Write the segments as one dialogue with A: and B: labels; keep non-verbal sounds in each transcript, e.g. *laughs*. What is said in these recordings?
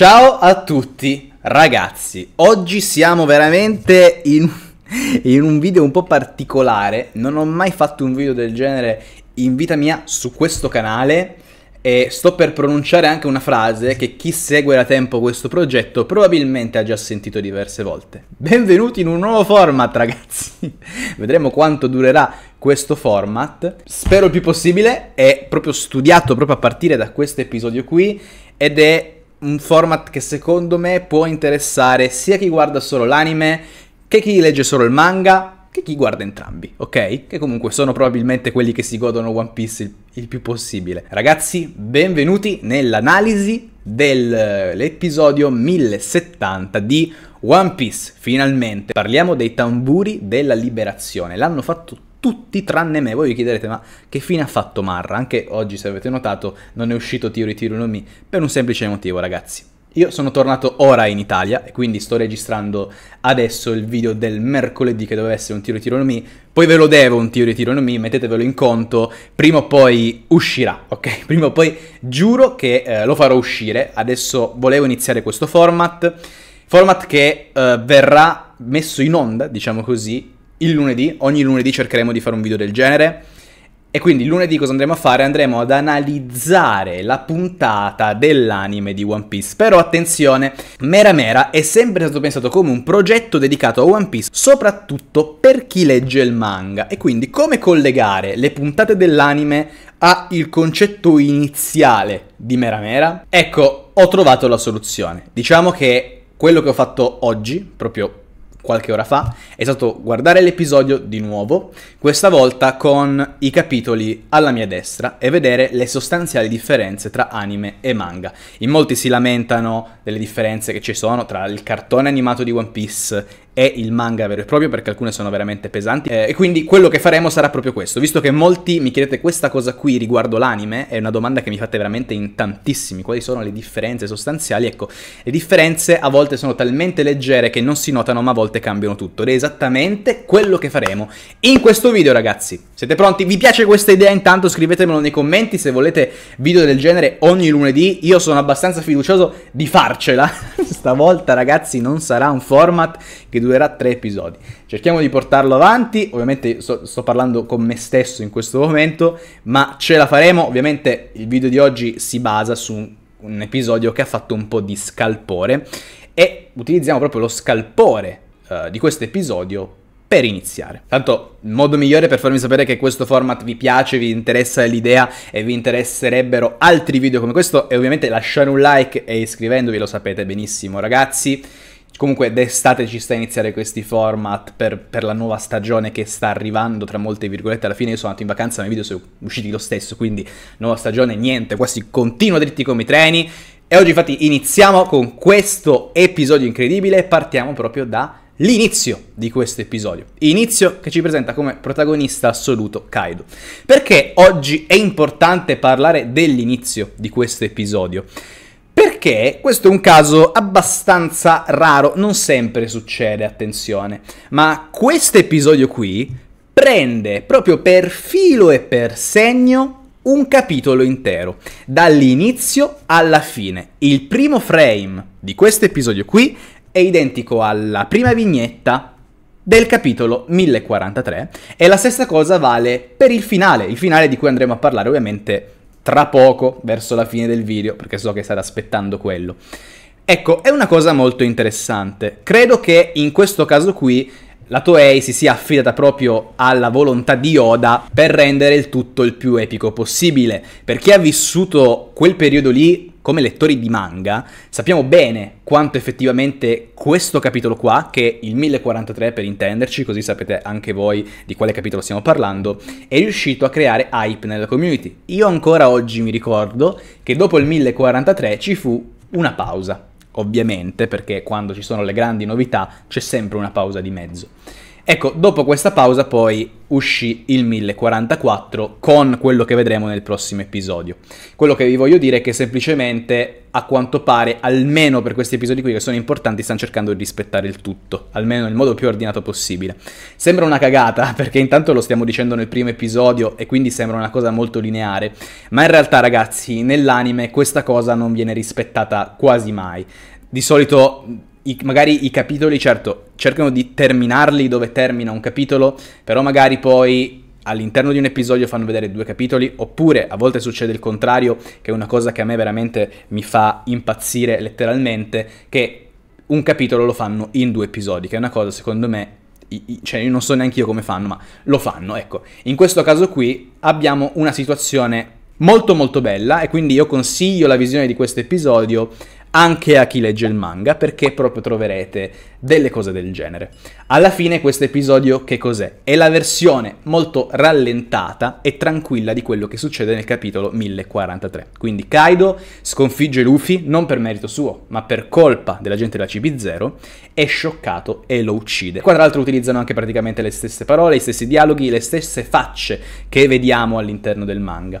A: Ciao a tutti ragazzi, oggi siamo veramente in, in, un video un po' particolare, non ho mai fatto un video del genere in vita mia su questo canale e sto per pronunciare anche una frase che chi segue da tempo questo progetto probabilmente ha già sentito diverse volte. Benvenuti in un nuovo format ragazzi, *laughs* vedremo quanto durerà questo format, spero il più possibile, è proprio studiato proprio a partire da questo episodio qui ed è un format che secondo me può interessare sia chi guarda solo l'anime che chi legge solo il manga che chi guarda entrambi, ok? Che comunque sono probabilmente quelli che si godono One Piece il, il più possibile. Ragazzi, benvenuti nell'analisi dell'episodio 1070 di One Piece, finalmente. Parliamo dei tamburi della liberazione. L'hanno fatto tutti tranne me. Voi vi chiederete, ma che fine ha fatto Marra? Anche oggi, se avete notato, non è uscito Tiro Tiro No Mi per un semplice motivo, ragazzi. Io sono tornato ora in Italia e quindi sto registrando adesso il video del mercoledì che doveva essere un tiro Tiro No Mi. poi ve lo devo un tiro Tiro No Mi, mettetevelo in conto, prima o poi uscirà, ok? *laughs* Prima o poi giuro che eh, lo farò uscire, adesso volevo iniziare questo format, format che eh, verrà messo in onda, diciamo così, il lunedì, ogni lunedì cercheremo di fare un video del genere. E quindi lunedì cosa andremo a fare? Andremo ad analizzare la puntata dell'anime di One Piece. Però attenzione, Mera Mera è sempre stato pensato come un progetto dedicato a One Piece, soprattutto per chi legge il manga. E quindi come collegare le puntate dell'anime al concetto iniziale di Mera Mera? Ecco, ho trovato la soluzione. Diciamo che quello che ho fatto oggi, proprio qualche ora fa è stato guardare l'episodio di nuovo, questa volta con i capitoli alla mia destra e vedere le sostanziali differenze tra anime e manga. In molti si lamentano delle differenze che ci sono tra il cartone animato di One Piece è il manga vero e proprio perché alcune sono veramente pesanti eh, e quindi quello che faremo sarà proprio questo, visto che molti mi chiedete questa cosa qui riguardo l'anime, è una domanda che mi fate veramente in tantissimi, quali sono le differenze sostanziali? Ecco, le differenze a volte sono talmente leggere che non si notano ma a volte cambiano tutto ed è esattamente quello che faremo in questo video ragazzi. Siete pronti? Vi piace questa idea? Intanto scrivetemelo nei commenti se volete video del genere ogni lunedì, io sono abbastanza fiducioso di farcela, *laughs* stavolta ragazzi non sarà un format che durerà tre episodi. Cerchiamo di portarlo avanti, ovviamente so, sto parlando con me stesso in questo momento, ma ce la faremo. Ovviamente il video di oggi si basa su un, un episodio che ha fatto un po' di scalpore e utilizziamo proprio lo scalpore uh, di questo episodio per iniziare. Tanto il modo migliore per farmi sapere che questo format vi piace, vi interessa l'idea e vi interesserebbero altri video come questo è ovviamente lasciare un like e iscrivendovi, lo sapete benissimo ragazzi. Comunque d'estate ci sta a iniziare questi format per, per, la nuova stagione che sta arrivando, tra molte virgolette, alla fine io sono andato in vacanza, ma i video sono usciti lo stesso, quindi nuova stagione, niente, qua si continua dritti come i treni. E oggi infatti iniziamo con questo episodio incredibile, partiamo proprio dall'inizio di questo episodio. Inizio che ci presenta come protagonista assoluto Kaido. Perché oggi è importante parlare dell'inizio di questo episodio? perché questo è un caso abbastanza raro, non sempre succede, attenzione, ma questo episodio qui prende proprio per filo e per segno un capitolo intero, dall'inizio alla fine. Il primo frame di questo episodio qui è identico alla prima vignetta del capitolo 1043 e la stessa cosa vale per il finale, il finale di cui andremo a parlare ovviamente tra poco, verso la fine del video, perché so che state aspettando quello. Ecco, è una cosa molto interessante. Credo che in questo caso qui la Toei si sia affidata proprio alla volontà di Oda per rendere il tutto il più epico possibile. Per chi ha vissuto quel periodo lì, come lettori di manga sappiamo bene quanto effettivamente questo capitolo qua, che è il 1043 per intenderci, così sapete anche voi di quale capitolo stiamo parlando, è riuscito a creare hype nella community. Io ancora oggi mi ricordo che dopo il 1043 ci fu una pausa, ovviamente, perché quando ci sono le grandi novità c'è sempre una pausa di mezzo. Ecco, dopo questa pausa poi uscì il 1044 con quello che vedremo nel prossimo episodio. Quello che vi voglio dire è che semplicemente, a quanto pare, almeno per questi episodi qui che sono importanti, stanno cercando di rispettare il tutto, almeno nel modo più ordinato possibile. Sembra una cagata, *laughs* perché intanto lo stiamo dicendo nel primo episodio e quindi sembra una cosa molto lineare, ma in realtà ragazzi, nell'anime questa cosa non viene rispettata quasi mai. Di solito i, magari i capitoli, certo, cercano di terminarli dove termina un capitolo, però magari poi all'interno di un episodio fanno vedere due capitoli, oppure a volte succede il contrario, che è una cosa che a me veramente mi fa impazzire letteralmente, che un capitolo lo fanno in due episodi, che è una cosa secondo me cioè io non so neanche io come fanno, ma lo fanno, ecco. In questo caso qui abbiamo una situazione molto molto bella e quindi io consiglio la visione di questo episodio anche a chi legge il manga, perché proprio troverete delle cose del genere. Alla fine questo episodio che cos'è? È la versione molto rallentata e tranquilla di quello che succede nel capitolo 1043. Quindi Kaido sconfigge Luffy non per merito suo, ma per colpa dell'agente della CB0, è scioccato e lo uccide. Qua tra l'altro utilizzano anche praticamente le stesse parole, i stessi dialoghi, le stesse facce che vediamo all'interno del manga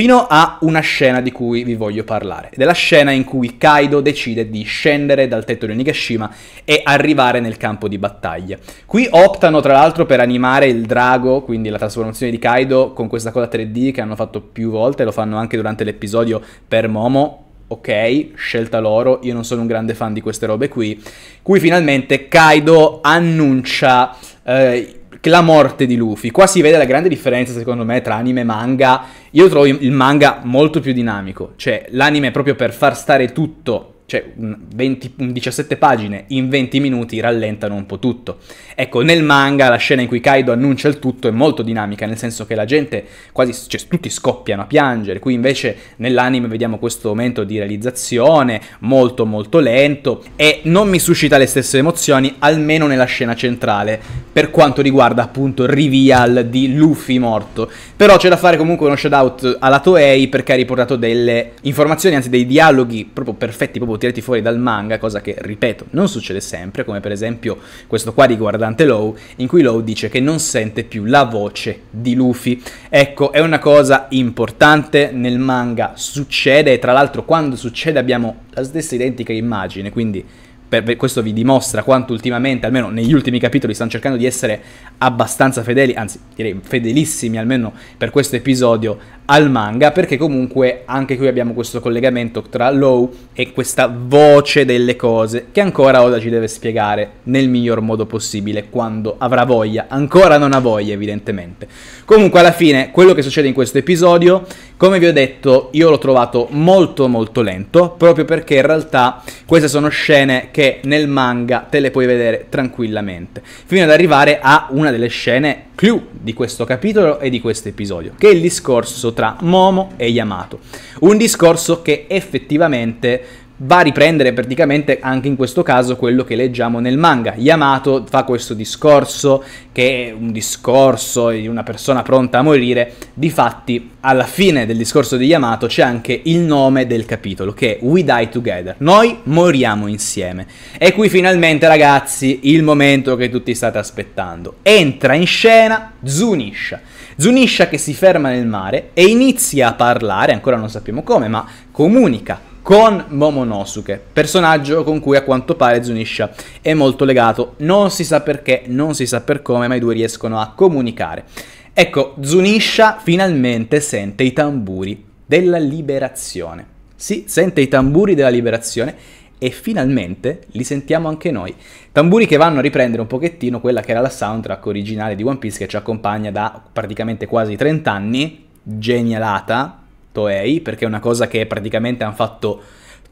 A: fino a una scena di cui vi voglio parlare, Ed è la scena in cui Kaido decide di scendere dal tetto di Onigashima e arrivare nel campo di battaglia. Qui optano tra l'altro per animare il drago, quindi la trasformazione di Kaido, con questa cosa 3D che hanno fatto più volte, lo fanno anche durante l'episodio per Momo, ok, scelta loro, io non sono un grande fan di queste robe qui, qui finalmente Kaido annuncia eh, la morte di Luffy. Qua si vede la grande differenza, secondo me, tra anime e manga. Io trovo il manga molto più dinamico. Cioè, l'anime è proprio per far stare tutto cioè 20, 17 pagine in 20 minuti rallentano un po' tutto. Ecco, nel manga la scena in cui Kaido annuncia il tutto è molto dinamica, nel senso che la gente quasi, cioè tutti scoppiano a piangere, qui invece nell'anime vediamo questo momento di realizzazione molto molto lento e non mi suscita le stesse emozioni, almeno nella scena centrale, per quanto riguarda appunto il reveal di Luffy morto. Però c'è da fare comunque uno shout out alla Toei perché ha riportato delle informazioni, anzi dei dialoghi proprio perfetti, proprio tirati fuori dal manga, cosa che, ripeto, non succede sempre, come per esempio questo qua riguardante Low, in cui Low dice che non sente più la voce di Luffy. Ecco, è una cosa importante nel manga, succede, e tra l'altro quando succede abbiamo la stessa identica immagine, quindi per, questo vi dimostra quanto ultimamente, almeno negli ultimi capitoli, stanno cercando di essere abbastanza fedeli, anzi direi fedelissimi almeno per questo episodio al manga, perché comunque anche qui abbiamo questo collegamento tra Low e questa voce delle cose che ancora Oda ci deve spiegare nel miglior modo possibile, quando avrà voglia, ancora non ha voglia evidentemente. Comunque alla fine quello che succede in questo episodio come vi ho detto, io l'ho trovato molto molto lento, proprio perché in realtà queste sono scene che nel manga te le puoi vedere tranquillamente, fino ad arrivare a una delle scene clou di questo capitolo e di questo episodio, che è il discorso tra Momo e Yamato. Un discorso che effettivamente va a riprendere praticamente anche in questo caso quello che leggiamo nel manga. Yamato fa questo discorso, che è un discorso di una persona pronta a morire, difatti alla fine del discorso di Yamato c'è anche il nome del capitolo, che è We Die Together, noi moriamo insieme. E qui finalmente ragazzi il momento che tutti state aspettando. Entra in scena Zunisha. Zunisha che si ferma nel mare e inizia a parlare, ancora non sappiamo come, ma comunica con Momonosuke, personaggio con cui a quanto pare Zunisha è molto legato, non si sa perché, non si sa per come, ma i due riescono a comunicare. Ecco, Zunisha finalmente sente i tamburi della liberazione. Sì, sente i tamburi della liberazione e finalmente li sentiamo anche noi. Tamburi che vanno a riprendere un pochettino quella che era la soundtrack originale di One Piece che ci accompagna da praticamente quasi 30 anni, genialata, Toei, perché è una cosa che praticamente hanno fatto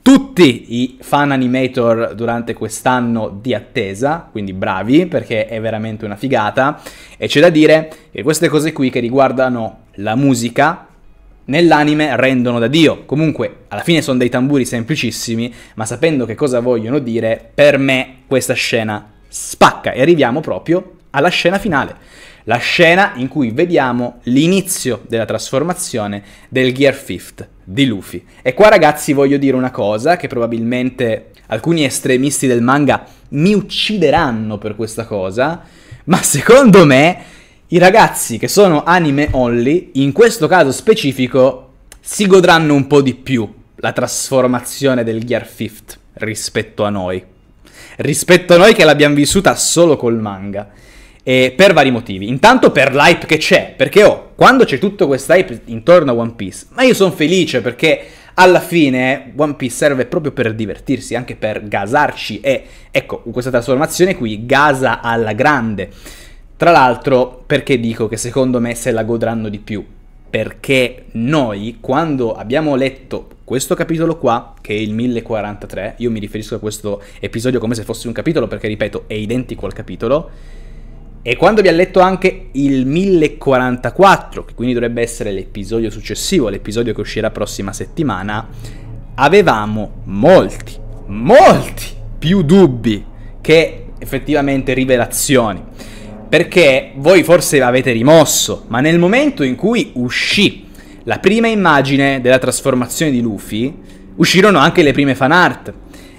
A: tutti i fan animator durante quest'anno di attesa, quindi bravi perché è veramente una figata e c'è da dire che queste cose qui che riguardano la musica nell'anime rendono da Dio. Comunque alla fine sono dei tamburi semplicissimi, ma sapendo che cosa vogliono dire, per me questa scena spacca e arriviamo proprio alla scena finale la scena in cui vediamo l'inizio della trasformazione del Gear Fifth di Luffy. E qua ragazzi voglio dire una cosa che probabilmente alcuni estremisti del manga mi uccideranno per questa cosa, ma secondo me i ragazzi che sono anime only, in questo caso specifico, si godranno un po' di più la trasformazione del Gear Fifth rispetto a noi. Rispetto a noi che l'abbiamo vissuta solo col manga eh, per vari motivi. Intanto per l'hype che c'è, perché oh, quando c'è tutto questo hype intorno a One Piece, ma io sono felice perché alla fine One Piece serve proprio per divertirsi, anche per gasarci e ecco, questa trasformazione qui gasa alla grande. Tra l'altro, perché dico che secondo me se la godranno di più? Perché noi, quando abbiamo letto questo capitolo qua, che è il 1043, io mi riferisco a questo episodio come se fosse un capitolo perché, ripeto, è identico al capitolo, e quando abbiamo letto anche il 1044, che quindi dovrebbe essere l'episodio successivo, l'episodio che uscirà prossima settimana, avevamo molti, molti più dubbi che effettivamente rivelazioni. Perché voi forse l'avete rimosso, ma nel momento in cui uscì la prima immagine della trasformazione di Luffy, uscirono anche le prime fan art.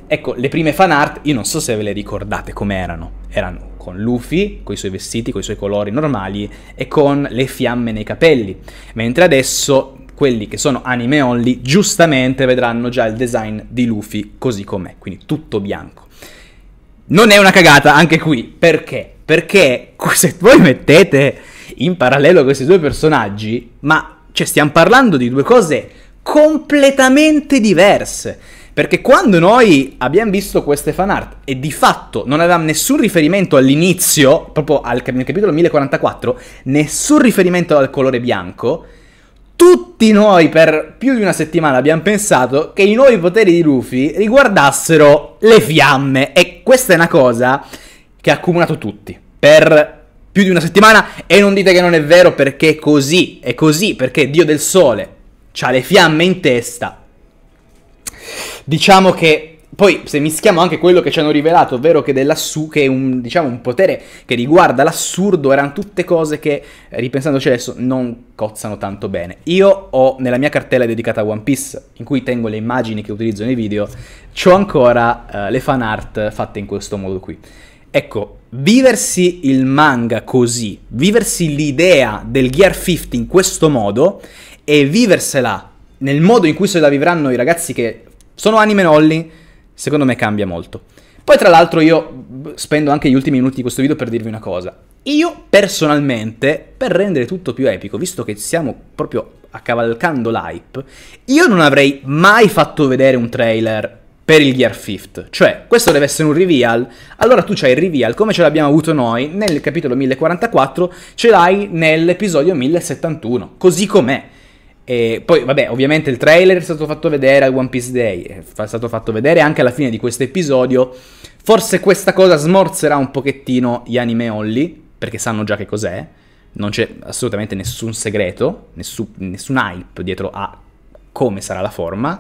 A: Ecco, le prime fan art, io non so se ve le ricordate come erano. Erano con Luffy, con i suoi vestiti, con i suoi colori normali e con le fiamme nei capelli. Mentre adesso quelli che sono anime only giustamente vedranno già il design di Luffy così com'è, quindi tutto bianco. Non è una cagata anche qui, perché? Perché *laughs* se voi mettete in parallelo questi due personaggi, ma cioè stiamo parlando di due cose completamente diverse. Perché quando noi abbiamo visto queste fan art e di fatto non avevamo nessun riferimento all'inizio, proprio al nel capitolo 1044, nessun riferimento al colore bianco, tutti noi per più di una settimana abbiamo pensato che i nuovi poteri di Luffy riguardassero le fiamme e questa è una cosa che ha accumulato tutti per più di una settimana e non dite che non è vero perché è così, è così perché Dio del Sole ha le fiamme in testa Diciamo che poi, se mischiamo anche quello che ci hanno rivelato, ovvero che, che è un, diciamo, un, potere che riguarda l'assurdo, erano tutte cose che, eh, ripensandoci adesso, non cozzano tanto bene. Io ho, nella mia cartella dedicata a One Piece, in cui tengo le immagini che utilizzo nei video, ho ancora uh, le fan art fatte in questo modo qui. Ecco, viversi il manga così, viversi l'idea del Gear 50 in questo modo, e viversela nel modo in cui se la vivranno i ragazzi che sono anime nolli, secondo me cambia molto. Poi tra l'altro io spendo anche gli ultimi minuti di questo video per dirvi una cosa. Io personalmente, per rendere tutto più epico, visto che stiamo proprio accavalcando l'hype, io non avrei mai fatto vedere un trailer per il Gear Fifth. Cioè, questo deve essere un reveal, allora tu c'hai il reveal come ce l'abbiamo avuto noi nel capitolo 1044, ce l'hai nell'episodio 1071, così com'è. E poi, vabbè, ovviamente il trailer è stato fatto vedere al One Piece Day, è stato fatto vedere anche alla fine di questo episodio. Forse questa cosa smorzerà un pochettino gli anime only, perché sanno già che cos'è. Non c'è assolutamente nessun segreto, nessun, nessun hype dietro a come sarà la forma.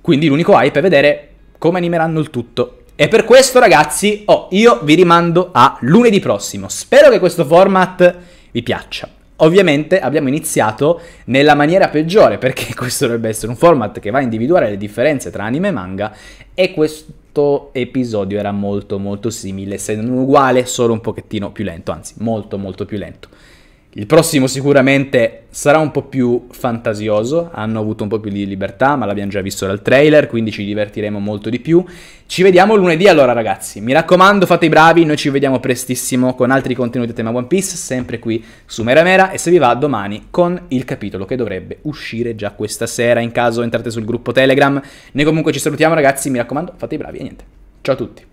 A: Quindi l'unico hype è vedere come animeranno il tutto. E per questo, ragazzi, oh, io vi rimando a lunedì prossimo. Spero che questo format vi piaccia. Ovviamente abbiamo iniziato nella maniera peggiore perché *laughs* questo dovrebbe essere un format che va a individuare le differenze tra anime e manga e questo episodio era molto molto simile se non uguale solo un pochettino più lento anzi molto molto più lento il prossimo sicuramente sarà un po' più fantasioso, hanno avuto un po' più di libertà, ma l'abbiamo già visto dal trailer, quindi ci divertiremo molto di più. Ci vediamo lunedì allora ragazzi, mi raccomando fate i bravi, noi ci vediamo prestissimo con altri contenuti a tema One Piece, sempre qui su Mera Mera e se vi va domani con il capitolo che dovrebbe uscire già questa sera in caso entrate sul gruppo Telegram. Noi comunque ci salutiamo ragazzi, mi raccomando fate i bravi e niente. Ciao a tutti.